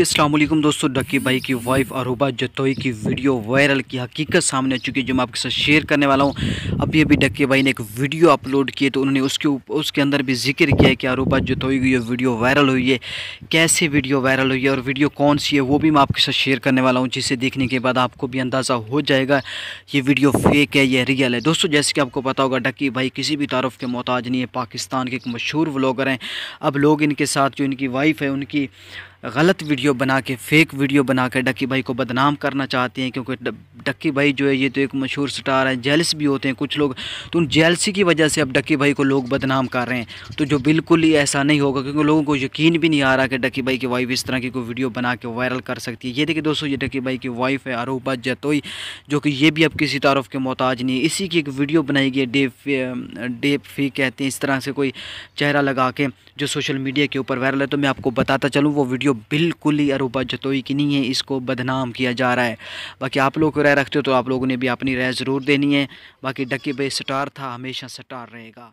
असलम दोस्तों डकी भाई की वाइफ अरूबा जतोई की वीडियो वायरल की हकीकत सामने आ चुकी है जो मैं आपके साथ शेयर करने वाला हूँ अभी अभी डकी भाई ने एक वीडियो अपलोड किए तो उन्होंने उसके उसके अंदर भी जिक्र किया है कि अरूबा जतोई की ये वीडियो वायरल हुई है कैसे वीडियो वायरल हुई है और वीडियो कौन सी है वो भी मैं आपके साथ शेयर करने वाला हूँ जिसे देखने के बाद आपको भी अंदाज़ा हो जाएगा ये वीडियो फेक है या रियल है दोस्तों जैसे कि आपको पता होगा डकी भाई किसी भी तारफ़ के मोहताज नहीं है पाकिस्तान के एक मशहूर व्लागर हैं अब लोग इनके साथ जो इनकी वाइफ है उनकी गलत वीडियो बना के फेक वीडियो बना के डक्की भाई को बदनाम करना चाहते हैं क्योंकि डक्की भाई जो है ये तो एक मशहूर स्टार है जेल्स भी होते हैं कुछ लोग तो उन जेल्सी की वजह से अब डक्की भाई को लोग बदनाम कर रहे हैं तो जो बिल्कुल ही ऐसा नहीं होगा क्योंकि लोगों को यकीन भी नहीं आ रहा कि डक्की भाई की वाइफ इस तरह की कोई वीडियो बना के वायरल कर सकती है ये देखिए दोस्तों ये डक्की भाई की वाइफ है आरूबा जतोई जो कि ये भी अब किसी तारफ़ के मोहताज नहीं है इसी की एक वीडियो बनाई गई डेप डेप फी कहते हैं इस तरह से कोई चेहरा लगा के जो सोशल मीडिया के ऊपर वायरल है तो मैं आपको बताता चलूँ वो वीडियो वीडियो बिल्कुल ही अरूबा जतोई की नहीं है इसको बदनाम किया जा रहा है बाकी आप लोग राय रखते हो तो आप लोगों ने भी अपनी राय ज़रूर देनी है बाकी डक्की बे स्टार था हमेशा स्टार रहेगा